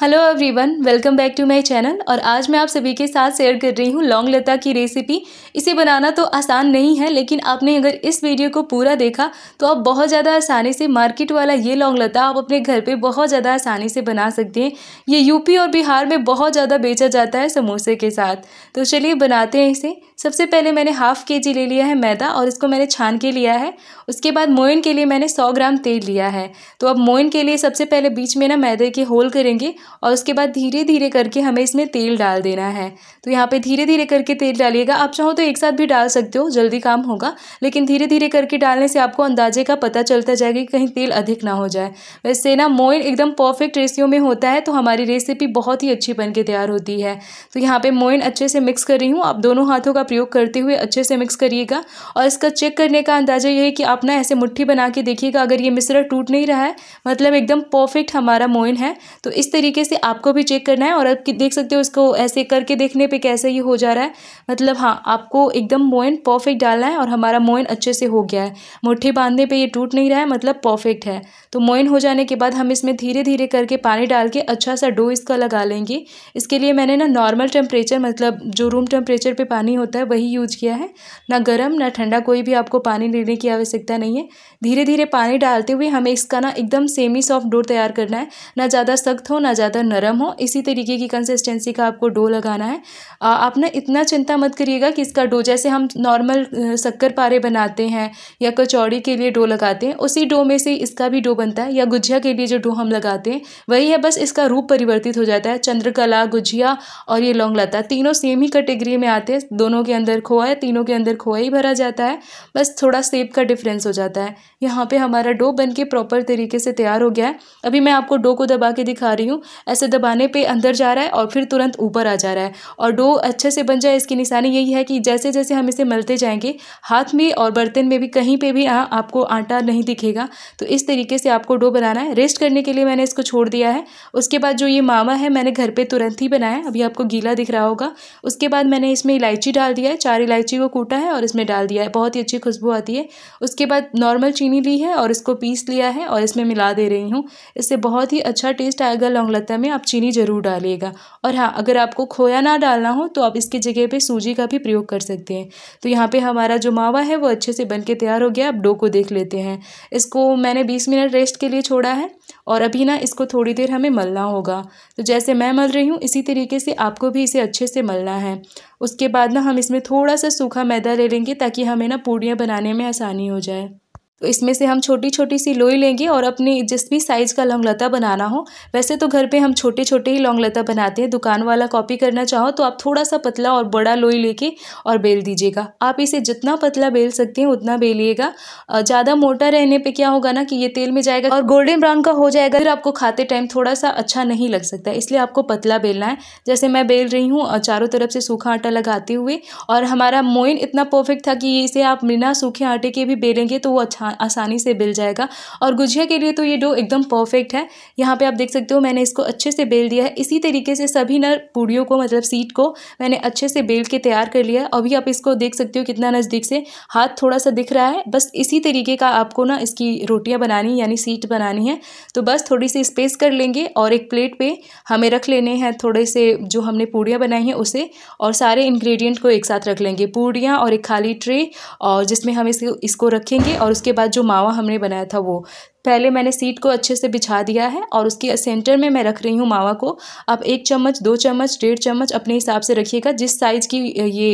hello everyone welcome back to my channel और आज मैं आप सभी के साथ शेयर कर रही हूँ लौंग लता की रेसिपी इसे बनाना तो आसान नहीं है लेकिन आपने अगर इस वीडियो को पूरा देखा तो आप बहुत ज़्यादा आसानी से मार्केट वाला ये लौंग लता आप अपने घर पे बहुत ज़्यादा आसानी से बना सकते हैं ये यूपी और बिहार में बहुत ज़्यादा बेचा जाता है समोसे के साथ तो चलिए बनाते हैं इसे सबसे पहले मैंने हाफ़ के जी ले लिया है मैदा और इसको मैंने छान के लिया है उसके बाद मोइन के लिए मैंने सौ ग्राम तेल लिया है तो अब मोइन के लिए सबसे पहले बीच में ना मैदे के होल करेंगे और उसके बाद धीरे धीरे करके हमें इसमें तेल डाल देना है तो यहाँ पे धीरे धीरे करके तेल डालिएगा आप चाहो तो एक साथ भी डाल सकते हो जल्दी काम होगा लेकिन धीरे धीरे करके डालने से आपको अंदाजे का पता चलता जाएगा कि कहीं तेल अधिक ना हो जाए वैसे ना मोइन एकदम परफेक्ट रेसियो में होता है तो हमारी रेसिपी बहुत ही अच्छी बन तैयार होती है तो यहाँ पर मोइन अच्छे से मिक्स कर रही हूँ आप दोनों हाथों का प्रयोग करते हुए अच्छे से मिक्स करिएगा और इसका चेक करने का अंदाजा ये है कि आप ना ऐसे मुट्ठी बना के देखिएगा अगर ये मिश्रण टूट नहीं रहा है मतलब एकदम परफेक्ट हमारा मोइन है तो इस तरीके तरीके से आपको भी चेक करना है और आप देख सकते हो इसको ऐसे करके देखने पे कैसे ये हो जा रहा है मतलब हाँ आपको एकदम मोइन परफेक्ट डालना है और हमारा मोइन अच्छे से हो गया है मुट्ठी बांधने पे ये टूट नहीं रहा है मतलब परफेक्ट है तो मोइन हो जाने के बाद हम इसमें धीरे धीरे करके पानी डाल के अच्छा सा डो इसका लगा लेंगे इसके लिए मैंने ना नॉर्मल टेम्परेचर मतलब जो रूम टेम्परेचर पर पानी होता है वही यूज़ किया है ना गर्म ना ठंडा कोई भी आपको पानी लेने की आवश्यकता नहीं है धीरे धीरे पानी डालते हुए हमें इसका ना एकदम सेमी सॉफ्ट डो तैयार करना है ना ज़्यादा सख्त हो ना ज़्यादा नरम हो इसी तरीके की कंसिस्टेंसी का आपको डो लगाना है आप ना इतना चिंता मत करिएगा कि इसका डो जैसे हम नॉर्मल शक्कर पारे बनाते हैं या कचौड़ी के लिए डो लगाते हैं उसी डो में से इसका भी डो बनता है या गुझिया के लिए जो डो हम लगाते हैं वही है बस इसका रूप परिवर्तित हो जाता है चंद्रकला गुझिया और ये लता तीनों सेम ही कैटेगरी में आते हैं दोनों के अंदर खोआ है तीनों के अंदर खोआ ही भरा जाता है बस थोड़ा सेप का डिफरेंस हो जाता है यहाँ पर हमारा डो बन के प्रॉपर तरीके से तैयार हो गया है अभी मैं आपको डो को दबा के दिखा रही हूँ ऐसे दबाने पे अंदर जा रहा है और फिर तुरंत ऊपर आ जा रहा है और डो अच्छे से बन जाए इसकी निशानी यही है कि जैसे जैसे हम इसे मलते जाएंगे हाथ में और बर्तन में भी कहीं पर भी आ, हाँ, आपको आटा नहीं दिखेगा तो इस तरीके से आपको डो बनाना है रेस्ट करने के लिए मैंने इसको छोड़ दिया है उसके बाद जो ये मामा है मैंने घर पर तुरंत ही बनाया अभी आपको गीला दिख रहा होगा उसके बाद मैंने इसमें इलायची डाल दिया है चार इलायची को कूटा है और इसमें डाल दिया है बहुत ही अच्छी खुशबू आती है उसके बाद नॉर्मल चीनी ली है और इसको पीस लिया है और इसमें मिला दे रही हूँ इससे बहुत ही अच्छा टेस्ट आएगा लौंग पराठा में आप चीनी ज़रूर डालिएगा और हाँ अगर आपको खोया ना डालना हो तो आप इसकी जगह पे सूजी का भी प्रयोग कर सकते हैं तो यहाँ पे हमारा जो मावा है वो अच्छे से बन के तैयार हो गया अब डो को देख लेते हैं इसको मैंने बीस मिनट रेस्ट के लिए छोड़ा है और अभी ना इसको थोड़ी देर हमें मलना होगा तो जैसे मैं मल रही हूँ इसी तरीके से आपको भी इसे अच्छे से मलना है उसके बाद ना हम इसमें थोड़ा सा सूखा मैदा ले लेंगे ताकि हमें ना पूड़ियाँ बनाने में आसानी हो जाए तो इसमें से हम छोटी छोटी सी लोई लेंगे और अपने जिस भी साइज़ का लौंगलता बनाना हो वैसे तो घर पे हम छोटे छोटे ही लौंगलता बनाते हैं दुकान वाला कॉपी करना चाहो तो आप थोड़ा सा पतला और बड़ा लोई लेके और बेल दीजिएगा आप इसे जितना पतला बेल सकते हैं उतना बेलिएगा ज़्यादा मोटा रहने पर क्या होगा ना कि ये तेल में जाएगा और गोल्डन ब्राउन का हो जाएगा फिर आपको खाते टाइम थोड़ा सा अच्छा नहीं लग सकता इसलिए आपको पतला बेलना है जैसे मैं बेल रही हूँ चारों तरफ से सूखा आटा लगाते हुए और हमारा मोइन इतना परफेक्ट था कि इसे आप बिना सूखे आटे के भी बेलेंगे तो वो अच्छा आसानी से बिल जाएगा और गुजिया के लिए तो ये डो एकदम परफेक्ट है यहाँ पे आप देख सकते हो मैंने इसको अच्छे से बेल दिया है इसी तरीके से सभी नर पूड़ियों को मतलब सीट को मैंने अच्छे से बेल के तैयार कर लिया है अभी आप इसको देख सकते हो कितना नज़दीक से हाथ थोड़ा सा दिख रहा है बस इसी तरीके का आपको ना इसकी रोटियाँ बनानी यानी सीट बनानी है तो बस थोड़ी सी स्पेस कर लेंगे और एक प्लेट पर हमें रख लेने हैं थोड़े से जो हमने पूड़ियाँ बनाई हैं उसे और सारे इन्ग्रीडियंट को एक साथ रख लेंगे पूड़ियाँ और एक खाली ट्रे और जिसमें हम इसको रखेंगे और उसके बाद जो मावा हमने बनाया था वो पहले मैंने सीट को अच्छे से बिछा दिया है और उसके सेंटर में मैं रख रही हूँ मावा को आप एक चम्मच दो चम्मच डेढ़ चम्मच अपने हिसाब से रखिएगा जिस साइज़ की ये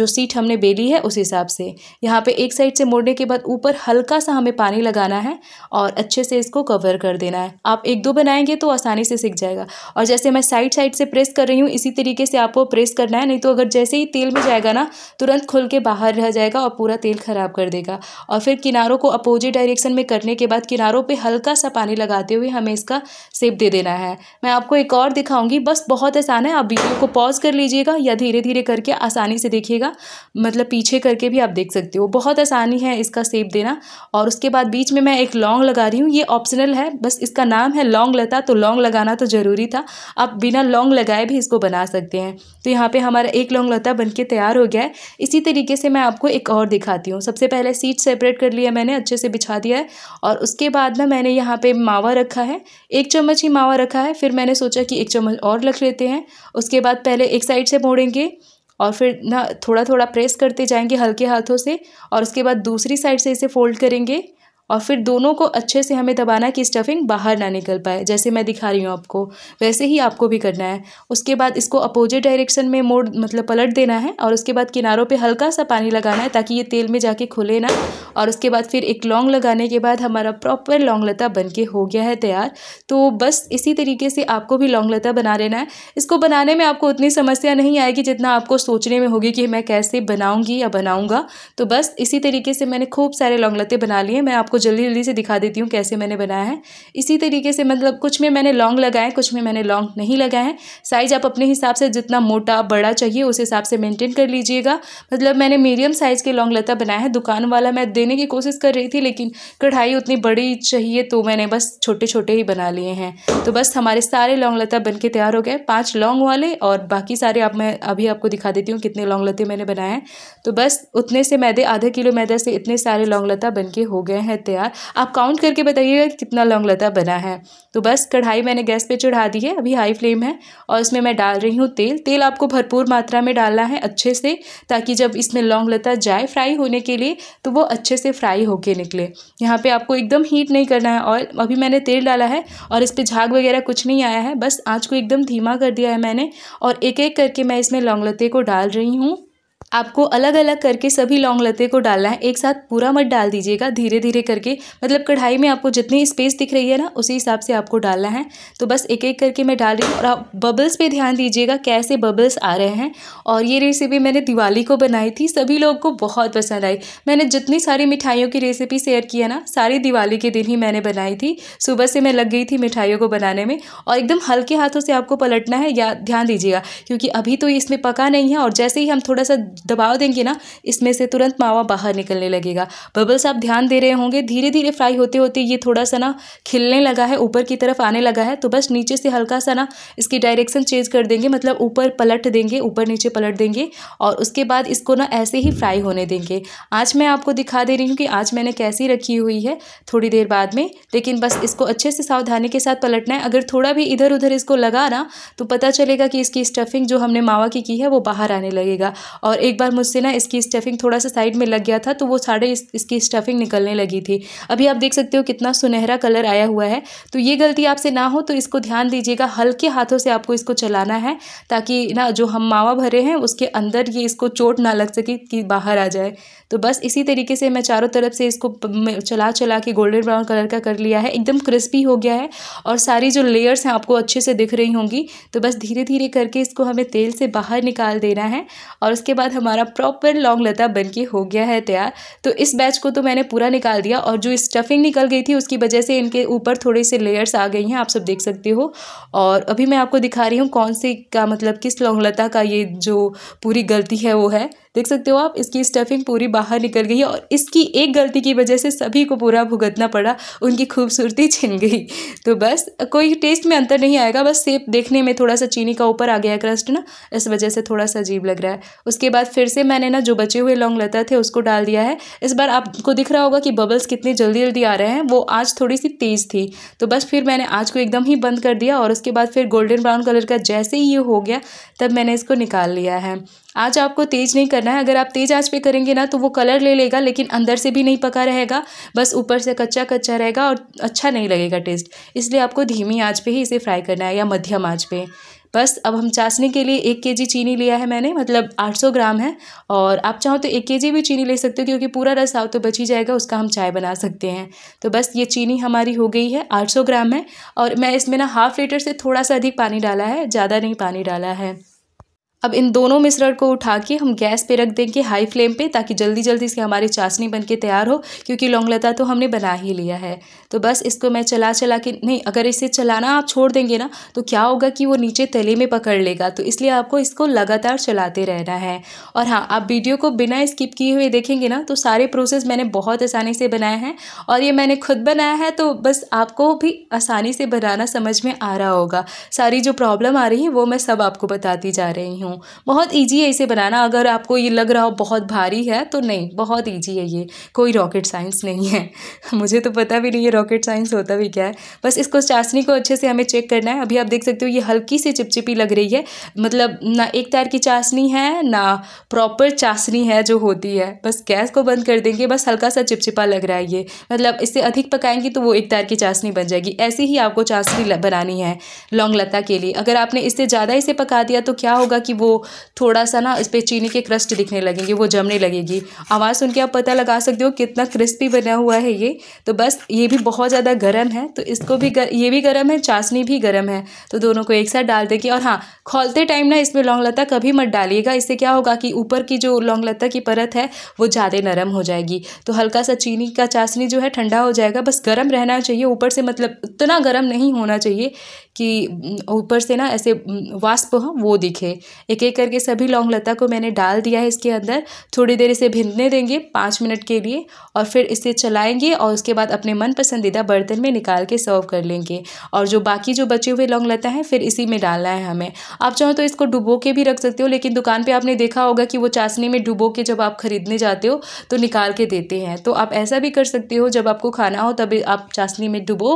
जो सीट हमने बेली है उस हिसाब से यहाँ पे एक साइड से मोड़ने के बाद ऊपर हल्का सा हमें पानी लगाना है और अच्छे से इसको कवर कर देना है आप एक दो बनाएंगे तो आसानी से सीख जाएगा और जैसे मैं साइड साइड से प्रेस कर रही हूँ इसी तरीके से आपको प्रेस करना है नहीं तो अगर जैसे ही तेल में जाएगा ना तुरंत खुल के बाहर रह जाएगा और पूरा तेल ख़राब कर देगा और फिर किनारों को अपोजिट डायरेक्शन में करने के बाद किनार किनारों पे हल्का सा पानी लगाते हुए हमें इसका सेप दे देना है मैं आपको एक और दिखाऊंगी बस बहुत आसान है आप वीडियो को पॉज कर लीजिएगा या धीरे धीरे करके आसानी से देखिएगा मतलब पीछे करके भी आप देख सकते हो बहुत आसानी है इसका सेप देना और उसके बाद बीच में मैं एक लौंग लगा रही हूँ ये ऑप्शनल है बस इसका नाम है लौंग लता तो लौंग लगाना तो ज़रूरी था आप बिना लौंग लगाए भी इसको बना सकते हैं तो यहाँ पर हमारा एक लौंग लता बन तैयार हो गया है इसी तरीके से मैं आपको एक और दिखाती हूँ सबसे पहले सीट सेपरेट कर लिया मैंने अच्छे से बिछा दिया है और उसके बाद ना मैंने यहाँ पे मावा रखा है एक चम्मच ही मावा रखा है फिर मैंने सोचा कि एक चम्मच और रख लेते हैं उसके बाद पहले एक साइड से मोड़ेंगे और फिर ना थोड़ा थोड़ा प्रेस करते जाएंगे हल्के हाथों से और उसके बाद दूसरी साइड से इसे फोल्ड करेंगे और फिर दोनों को अच्छे से हमें दबाना कि स्टफिंग बाहर ना निकल पाए जैसे मैं दिखा रही हूँ आपको वैसे ही आपको भी करना है उसके बाद इसको अपोजिट डायरेक्शन में मोड़ मतलब पलट देना है और उसके बाद किनारों पे हल्का सा पानी लगाना है ताकि ये तेल में जाके खुले ना और उसके बाद फिर एक लौंग लगाने के बाद हमारा प्रॉपर लौंग लता बन के हो गया है तैयार तो बस इसी तरीके से आपको भी लौंग लता बना लेना है इसको बनाने में आपको उतनी समस्या नहीं आएगी जितना आपको सोचने में होगी कि मैं कैसे बनाऊँगी या बनाऊँगा तो बस इसी तरीके से मैंने खूब सारे लौंग लते बना लिए मैं आपको आपको जल्दी जल्दी से दिखा देती हूँ कैसे मैंने बनाया है इसी तरीके से मतलब कुछ में मैंने लॉन्ग लगाए कुछ में मैंने लॉन्ग नहीं लगाए हैं साइज़ आप अपने हिसाब से जितना मोटा बड़ा चाहिए उस हिसाब से मेनटेन कर लीजिएगा मतलब मैंने मीडियम साइज़ के लॉन्ग लता बनाया है दुकान वाला मैं देने की कोशिश कर रही थी लेकिन कढ़ाई उतनी बड़ी चाहिए तो मैंने बस छोटे छोटे ही बना लिए हैं तो बस हमारे सारे लॉन्ग लता बन के तैयार हो गए पाँच लॉन्ग वाले और बाकी सारे आप मैं अभी आपको दिखा देती हूँ कितने लॉन्ग लते मैंने बनाए हैं तो बस उतने से मैदे आधे किलो मैदा से इतने सारे लॉन्ग लता बन के हो गए हैं तैयार आप काउंट करके बताइएगा कि कितना लौंग लता बना है तो बस कढ़ाई मैंने गैस पे चढ़ा दी है अभी हाई फ्लेम है और इसमें मैं डाल रही हूँ तेल तेल आपको भरपूर मात्रा में डालना है अच्छे से ताकि जब इसमें लौंग लता जाए फ्राई होने के लिए तो वो अच्छे से फ्राई होके निकले यहाँ पर आपको एकदम हीट नहीं करना है ऑयल अभी मैंने तेल डाला है और इस पर झाग वगैरह कुछ नहीं आया है बस आँच को एकदम धीमा कर दिया है मैंने और एक एक करके मैं इसमें लौंग लते को डाल रही हूँ आपको अलग अलग करके सभी लॉन्ग लते को डालना है एक साथ पूरा मत डाल दीजिएगा धीरे धीरे करके मतलब कढ़ाई में आपको जितनी स्पेस दिख रही है ना उसी हिसाब से आपको डालना है तो बस एक एक करके मैं डाल रही हूँ और आप बबल्स पे ध्यान दीजिएगा कैसे बबल्स आ रहे हैं और ये रेसिपी मैंने दिवाली को बनाई थी सभी लोग को बहुत पसंद आई मैंने जितनी सारी मिठाइयों की रेसिपी शेयर की है ना सारी दिवाली के दिन ही मैंने बनाई थी सुबह से मैं लग गई थी मिठाइयों को बनाने में और एकदम हल्के हाथों से आपको पलटना है या ध्यान दीजिएगा क्योंकि अभी तो इसमें पका नहीं है और जैसे ही हम थोड़ा सा दबाव देंगे ना इसमें से तुरंत मावा बाहर निकलने लगेगा बबल्स आप ध्यान दे रहे होंगे धीरे धीरे फ्राई होते होते ये थोड़ा सा ना खिलने लगा है ऊपर की तरफ आने लगा है तो बस नीचे से हल्का सा ना इसकी डायरेक्शन चेंज कर देंगे मतलब ऊपर पलट देंगे ऊपर नीचे पलट देंगे और उसके बाद इसको ना ऐसे ही फ्राई होने देंगे आज मैं आपको दिखा दे रही हूँ कि आज मैंने कैसी रखी हुई है थोड़ी देर बाद में लेकिन बस इसको अच्छे से सावधानी के साथ पलटना है अगर थोड़ा भी इधर उधर इसको लगा ना तो पता चलेगा कि इसकी स्टफिंग जो हमने मावा की की है वो बाहर आने लगेगा और एक बार मुझसे ना इसकी स्टफिंग थोड़ा सा साइड में लग गया था तो वो साढ़े इस, इसकी स्टफिंग निकलने लगी थी अभी आप देख सकते हो कितना सुनहरा कलर आया हुआ है तो ये गलती आपसे ना हो तो इसको ध्यान दीजिएगा हल्के हाथों से आपको इसको चलाना है ताकि ना जो हम मावा भरे हैं उसके अंदर ये इसको चोट ना लग सके कि बाहर आ जाए तो बस इसी तरीके से मैं चारों तरफ से इसको चला चला के गोल्डन ब्राउन कलर का कर लिया है एकदम क्रिस्पी हो गया है और सारी जो लेयर्स हैं आपको अच्छे से दिख रही होंगी तो बस धीरे धीरे करके इसको हमें तेल से बाहर निकाल देना है और उसके बाद हमारा प्रॉपर लॉन्ग लता बन के हो गया है तैयार तो इस बैच को तो मैंने पूरा निकाल दिया और जो स्टफिंग निकल गई थी उसकी वजह से इनके ऊपर थोड़े से लेयर्स आ गई हैं आप सब देख सकते हो और अभी मैं आपको दिखा रही हूँ कौन से का मतलब किस लौंगलता का ये जो पूरी गलती है वो है देख सकते हो आप इसकी स्टफिंग पूरी बाहर निकल गई और इसकी एक गलती की वजह से सभी को पूरा भुगतना पड़ा उनकी खूबसूरती छिन गई तो बस कोई टेस्ट में अंतर नहीं आएगा बस सेप देखने में थोड़ा सा चीनी का ऊपर आ गया क्रस्ट ना इस वजह से थोड़ा सा अजीब लग रहा है उसके बाद फिर से मैंने ना जो बचे हुए लौंग लता थे उसको डाल दिया है इस बार आपको दिख रहा होगा कि बबल्स कितने जल्दी जल्दी आ रहे हैं वो आज थोड़ी सी तेज़ थी तो बस फिर मैंने आज को एकदम ही बंद कर दिया और उसके बाद फिर गोल्डन ब्राउन कलर का जैसे ही ये हो गया तब मैंने इसको निकाल लिया है आज आपको तेज़ नहीं करना है अगर आप तेज़ आँच पे करेंगे ना तो वो कलर ले लेगा लेकिन अंदर से भी नहीं पका रहेगा बस ऊपर से कच्चा कच्चा रहेगा और अच्छा नहीं लगेगा टेस्ट इसलिए आपको धीमी आँच पर ही इसे फ्राई करना है या मध्यम आँच पर बस अब हम चाशनी के लिए एक केजी चीनी लिया है मैंने मतलब 800 ग्राम है और आप चाहो तो एक केजी भी चीनी ले सकते हो क्योंकि पूरा रस आओ तो बच ही जाएगा उसका हम चाय बना सकते हैं तो बस ये चीनी हमारी हो गई है 800 ग्राम है और मैं इसमें ना हाफ़ लीटर से थोड़ा सा अधिक पानी डाला है ज़्यादा नहीं पानी डाला है अब इन दोनों मिश्रण को उठा के हम गैस पे रख देंगे हाई फ्लेम पे ताकि जल्दी जल्दी इसके हमारी चाशनी बन के तैयार हो क्योंकि लौंगलता तो हमने बना ही लिया है तो बस इसको मैं चला चला के नहीं अगर इसे चलाना आप छोड़ देंगे ना तो क्या होगा कि वो नीचे तले में पकड़ लेगा तो इसलिए आपको इसको लगातार चलाते रहना है और हाँ आप वीडियो को बिना स्किप किए हुए देखेंगे ना तो सारे प्रोसेस मैंने बहुत आसानी से बनाए हैं और ये मैंने खुद बनाया है तो बस आपको भी आसानी से बनाना समझ में आ रहा होगा सारी जो प्रॉब्लम आ रही है वो मैं सब आपको बताती जा रही हूँ हूँ बहुत ईजी है इसे बनाना अगर आपको ये लग रहा हो बहुत भारी है तो नहीं बहुत ईजी है ये कोई रॉकेट साइंस नहीं है मुझे तो पता भी नहीं है रॉकेट साइंस होता भी क्या है बस इसको चाशनी को अच्छे से हमें चेक करना है अभी आप देख सकते हो ये हल्की सी चिपचिपी लग रही है मतलब ना एक तार की चाशनी है ना प्रॉपर चाशनी है जो होती है बस गैस को बंद कर देंगे बस हल्का सा चिपचिपा लग रहा है ये मतलब इससे अधिक पकाएंगे तो वो एक तार की चाशनी बन जाएगी ऐसे ही आपको चाशनी बनानी है लौंग लता के लिए अगर आपने इससे ज़्यादा इसे पका दिया तो क्या होगा कि वो वो थोड़ा सा ना इस पर चीनी के क्रस्ट दिखने लगेंगे वो जमने लगेगी आवाज़ सुन के आप पता लगा सकते हो कितना क्रिस्पी बना हुआ है ये तो बस ये भी बहुत ज़्यादा गर्म है तो इसको भी गर, ये भी गर्म है चाशनी भी गर्म है तो दोनों को एक साथ डाल देंगे और हाँ खोलते टाइम ना इसमें लौंग लता कभी मत डालिएगा इससे क्या होगा कि ऊपर की जो लौंग लता की परत है वो ज़्यादा नरम हो जाएगी तो हल्का सा चीनी का चाशनी जो है ठंडा हो जाएगा बस गर्म रहना चाहिए ऊपर से मतलब इतना गर्म नहीं होना चाहिए कि ऊपर से ना ऐसे वास्प हो वो दिखे एक एक करके सभी लौंग लता को मैंने डाल दिया है इसके अंदर थोड़ी देर इसे भिंदने देंगे पाँच मिनट के लिए और फिर इसे चलाएंगे और उसके बाद अपने मन पसंदीदा बर्तन में निकाल के सर्व कर लेंगे और जो बाकी जो बचे हुए लौंग लता हैं फिर इसी में डालना है हमें आप चाहो तो इसको डुबो के भी रख सकते हो लेकिन दुकान पर आपने देखा होगा कि वो चाशनी में डुबो के जब आप खरीदने जाते हो तो निकाल के देते हैं तो आप ऐसा भी कर सकते हो जब आपको खाना हो तभी आप चाशनी में डुबो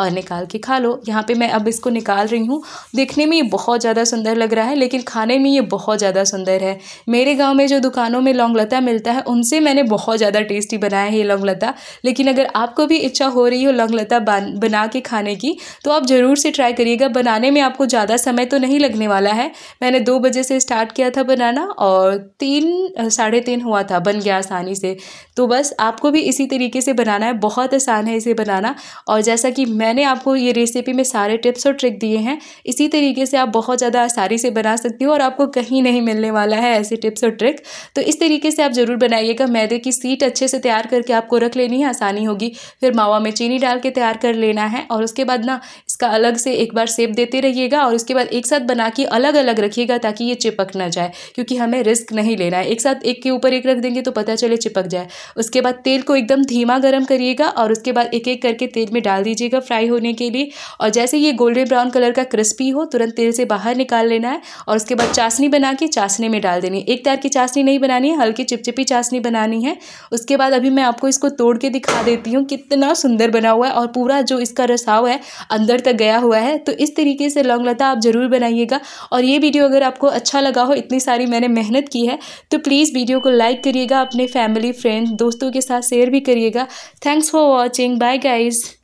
और निकाल के खा लो यहाँ पर मैं अब इस इसको निकाल रही हूँ देखने में ये बहुत ज़्यादा सुंदर लग रहा है लेकिन खाने में ये बहुत ज़्यादा सुंदर है मेरे गाँव में जो दुकानों में लौंगलता मिलता है उनसे मैंने बहुत ज़्यादा टेस्टी बनाया है ये लौंगलता लेकिन अगर आपको भी इच्छा हो रही हो लौंगलता बना के खाने की तो आप ज़रूर से ट्राई करिएगा बनाने में आपको ज़्यादा समय तो नहीं लगने वाला है मैंने दो बजे से स्टार्ट किया था बनाना और तीन साढ़े तीन हुआ था बन गया आसानी से तो बस आपको भी इसी तरीके से बनाना है बहुत आसान है इसे बनाना और जैसा कि मैंने आपको ये रेसिपी में सारे टिप्स और सौ ट्रिक दिए हैं इसी तरीके से आप बहुत ज़्यादा आसानी से बना सकती हो और आपको कहीं नहीं मिलने वाला है ऐसे टिप्स और ट्रिक तो इस तरीके से आप ज़रूर बनाइएगा मैदे की सीट अच्छे से तैयार करके आपको रख लेनी है आसानी होगी फिर मावा में चीनी डाल के तैयार कर लेना है और उसके बाद ना इसका अलग से एक बार सेप देते रहिएगा और उसके बाद एक साथ बना के अलग अलग रखिएगा ताकि ये चिपक ना जाए क्योंकि हमें रिस्क नहीं लेना है एक साथ एक के ऊपर एक रख देंगे तो पता चले चिपक जाए उसके बाद तेल को एकदम धीमा गर्म करिएगा और उसके बाद एक एक करके तेल में डाल दीजिएगा फ्राई होने के लिए और जैसे ये गोल्डन ब्राउन कलर का क्रिस्पी हो तुरंत तेल से बाहर निकाल लेना है और उसके बाद चाशनी बना के चाशनी में डाल देनी है एक तार की चाशनी नहीं बनानी है हल्की चिपचिपी चाशनी बनानी है उसके बाद अभी मैं आपको इसको तोड़ के दिखा देती हूँ कितना सुंदर बना हुआ है और पूरा जो इसका रसाव है अंदर तक तक गया हुआ है तो इस तरीके से लौंग लता आप ज़रूर बनाइएगा और ये वीडियो अगर आपको अच्छा लगा हो इतनी सारी मैंने मेहनत की है तो प्लीज़ वीडियो को लाइक करिएगा अपने फैमिली फ्रेंड दोस्तों के साथ शेयर भी करिएगा thanks for watching bye guys